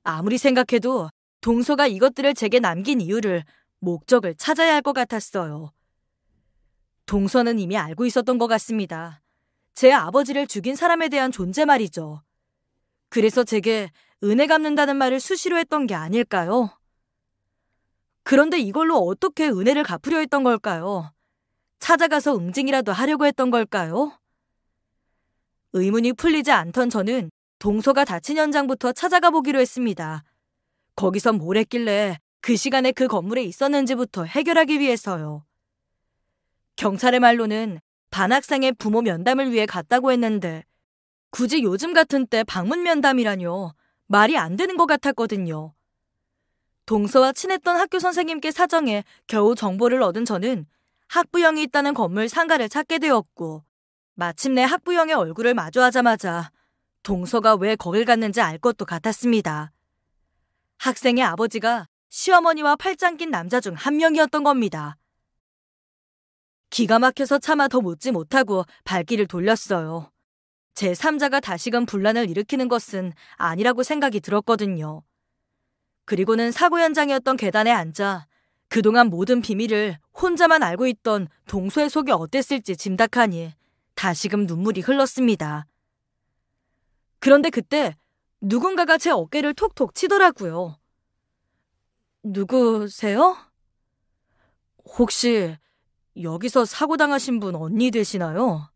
아무리 생각해도 동서가 이것들을 제게 남긴 이유를 목적을 찾아야 할 것 같았어요. 동서는 이미 알고 있었던 것 같습니다. 제 아버지를 죽인 사람에 대한 존재 말이죠. 그래서 제게 은혜 갚는다는 말을 수시로 했던 게 아닐까요? 그런데 이걸로 어떻게 은혜를 갚으려 했던 걸까요? 찾아가서 응징이라도 하려고 했던 걸까요? 의문이 풀리지 않던 저는 동서가 다친 현장부터 찾아가 보기로 했습니다. 거기서 뭘 했길래 그 시간에 그 건물에 있었는지부터 해결하기 위해서요. 경찰의 말로는 반학생의 부모 면담을 위해 갔다고 했는데 굳이 요즘 같은 때 방문 면담이라뇨. 말이 안 되는 것 같았거든요. 동서와 친했던 학교 선생님께 사정해 겨우 정보를 얻은 저는 학부형이 있다는 건물 상가를 찾게 되었고 마침내 학부형의 얼굴을 마주하자마자 동서가 왜 거길 갔는지 알 것도 같았습니다. 학생의 아버지가 시어머니와 팔짱 낀 남자 중 한 명이었던 겁니다. 기가 막혀서 차마 더 묻지 못하고 발길을 돌렸어요. 제3자가 다시금 분란을 일으키는 것은 아니라고 생각이 들었거든요. 그리고는 사고 현장이었던 계단에 앉아 그동안 모든 비밀을 혼자만 알고 있던 동서의 속이 어땠을지 짐작하니 다시금 눈물이 흘렀습니다. 그런데 그때 누군가가 제 어깨를 톡톡 치더라고요. 누구세요? 혹시 여기서 사고당하신 분 언니 되시나요?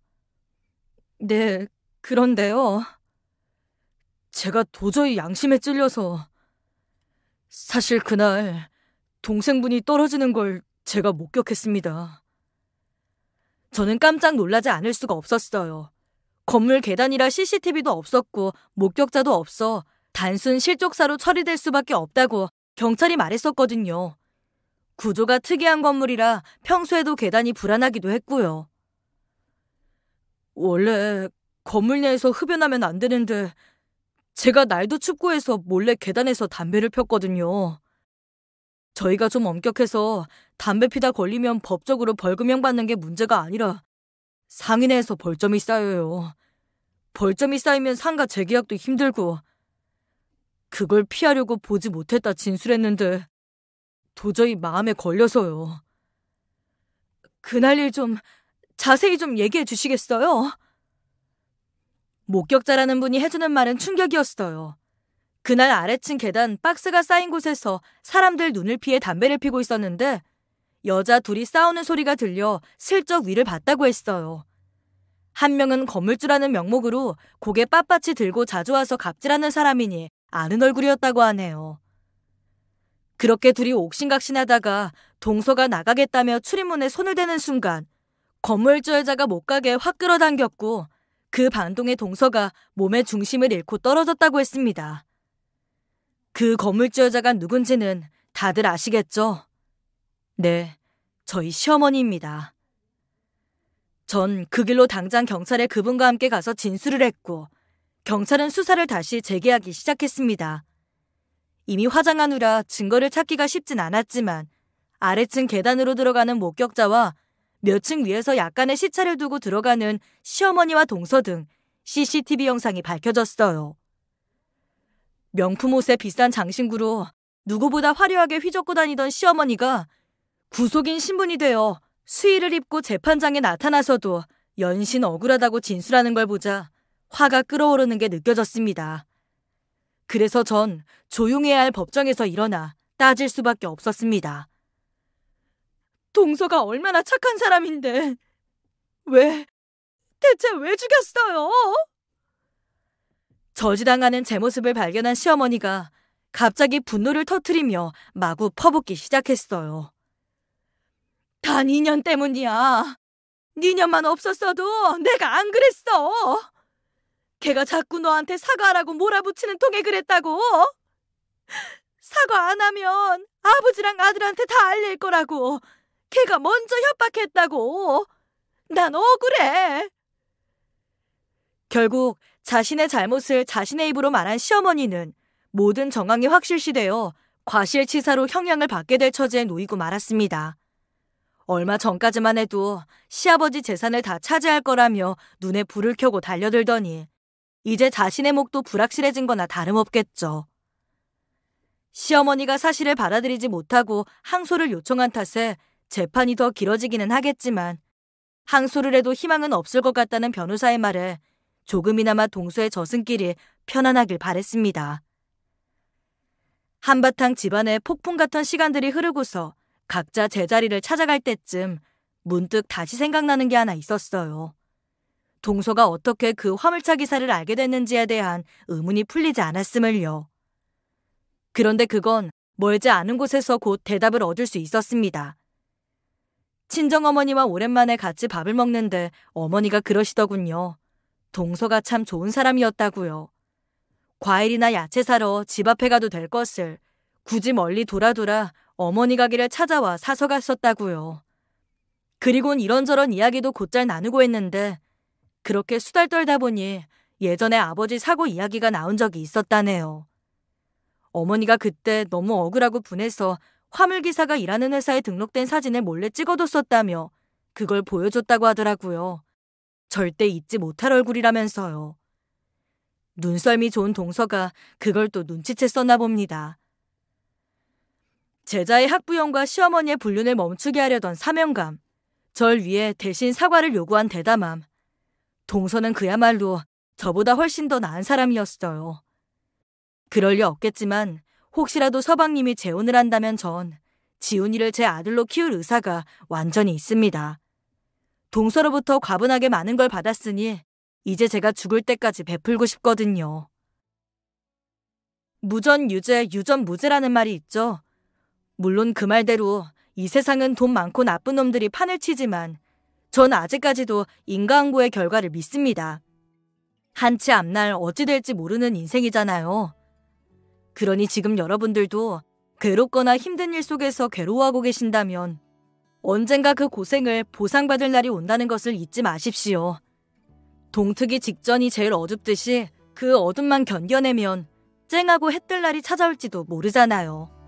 네, 그런데요. 제가 도저히 양심에 찔려서 사실 그날 동생분이 떨어지는 걸 제가 목격했습니다. 저는 깜짝 놀라지 않을 수가 없었어요. 건물 계단이라 CCTV도 없었고 목격자도 없어 단순 실족사로 처리될 수밖에 없다고 경찰이 말했었거든요. 구조가 특이한 건물이라 평소에도 계단이 불안하기도 했고요. 원래 건물 내에서 흡연하면 안 되는데 제가 날도 춥고 해서 몰래 계단에서 담배를 폈거든요. 저희가 좀 엄격해서 담배 피다 걸리면 법적으로 벌금형 받는 게 문제가 아니라 상인회에서 벌점이 쌓여요. 벌점이 쌓이면 상가 재계약도 힘들고 그걸 피하려고 보지 못했다 진술했는데 도저히 마음에 걸려서요. 그날 일 좀 자세히 좀 얘기해 주시겠어요? 목격자라는 분이 해주는 말은 충격이었어요. 그날 아래층 계단 박스가 쌓인 곳에서 사람들 눈을 피해 담배를 피고 있었는데 여자 둘이 싸우는 소리가 들려 슬쩍 위를 봤다고 했어요. 한 명은 건물주라는 명목으로 고개 빳빳이 들고 자주 와서 갑질하는 사람이니 아는 얼굴이었다고 하네요. 그렇게 둘이 옥신각신하다가 동서가 나가겠다며 출입문에 손을 대는 순간 건물주 여자가 못 가게 확 끌어당겼고 그 반동에 동서가 몸의 중심을 잃고 떨어졌다고 했습니다. 그 건물주 여자가 누군지는 다들 아시겠죠? 네, 저희 시어머니입니다. 전 그 길로 당장 경찰에 그분과 함께 가서 진술을 했고 경찰은 수사를 다시 재개하기 시작했습니다. 이미 화장하느라 증거를 찾기가 쉽진 않았지만 아래층 계단으로 들어가는 목격자와 몇 층 위에서 약간의 시차를 두고 들어가는 시어머니와 동서 등 CCTV 영상이 밝혀졌어요. 명품 옷에 비싼 장신구로 누구보다 화려하게 휘젓고 다니던 시어머니가 구속인 신분이 되어 수의를 입고 재판장에 나타나서도 연신 억울하다고 진술하는 걸 보자 화가 끓어오르는 게 느껴졌습니다. 그래서 전 조용해야 할 법정에서 일어나 따질 수밖에 없었습니다. 동서가 얼마나 착한 사람인데 왜 대체 왜 죽였어요? 저지당하는 제 모습을 발견한 시어머니가 갑자기 분노를 터트리며 마구 퍼붓기 시작했어요. 다 니년 때문이야. 니년만 없었어도 내가 안 그랬어. 걔가 자꾸 너한테 사과하라고 몰아붙이는 통에 그랬다고. 사과 안 하면 아버지랑 아들한테 다 알릴 거라고. 걔가 먼저 협박했다고. 난 억울해. 결국 자신의 잘못을 자신의 입으로 말한 시어머니는 모든 정황이 확실시되어 과실치사로 형량을 받게 될 처지에 놓이고 말았습니다. 얼마 전까지만 해도 시아버지 재산을 다 차지할 거라며 눈에 불을 켜고 달려들더니 이제 자신의 목도 불확실해진 거나 다름없겠죠. 시어머니가 사실을 받아들이지 못하고 항소를 요청한 탓에 재판이 더 길어지기는 하겠지만 항소를 해도 희망은 없을 것 같다는 변호사의 말에 조금이나마 동서의 저승길이 편안하길 바랬습니다. 한바탕 집안에 폭풍 같은 시간들이 흐르고서 각자 제자리를 찾아갈 때쯤 문득 다시 생각나는 게 하나 있었어요. 동서가 어떻게 그 화물차 기사를 알게 됐는지에 대한 의문이 풀리지 않았음을요. 그런데 그건 멀지 않은 곳에서 곧 대답을 얻을 수 있었습니다. 친정어머니와 오랜만에 같이 밥을 먹는데 어머니가 그러시더군요. 동서가 참 좋은 사람이었다고요. 과일이나 야채 사러 집 앞에 가도 될 것을 굳이 멀리 돌아돌아 어머니 가게를 찾아와 사서 갔었다고요. 그리곤 이런저런 이야기도 곧잘 나누고 했는데 그렇게 수달 떨다 보니 예전에 아버지 사고 이야기가 나온 적이 있었다네요. 어머니가 그때 너무 억울하고 분해서 화물기사가 일하는 회사에 등록된 사진을 몰래 찍어뒀었다며 그걸 보여줬다고 하더라고요. 절대 잊지 못할 얼굴이라면서요. 눈썰미 좋은 동서가 그걸 또 눈치챘었나 봅니다. 제자의 학부형과 시어머니의 불륜을 멈추게 하려던 사명감, 절위에 대신 사과를 요구한 대담함, 동서는 그야말로 저보다 훨씬 더 나은 사람이었어요. 그럴 리 없겠지만 혹시라도 서방님이 재혼을 한다면 전 지훈이를 제 아들로 키울 의사가 완전히 있습니다. 동서로부터 과분하게 많은 걸 받았으니 이제 제가 죽을 때까지 베풀고 싶거든요. 무전 유죄, 유전 무죄라는 말이 있죠. 물론 그 말대로 이 세상은 돈 많고 나쁜 놈들이 판을 치지만 전 아직까지도 인과응보의 결과를 믿습니다. 한치 앞날 어찌 될지 모르는 인생이잖아요. 그러니 지금 여러분들도 괴롭거나 힘든 일 속에서 괴로워하고 계신다면 언젠가 그 고생을 보상받을 날이 온다는 것을 잊지 마십시오. 동트기 직전이 제일 어둡듯이 그 어둠만 견뎌내면 쨍하고 햇뜰 날이 찾아올지도 모르잖아요.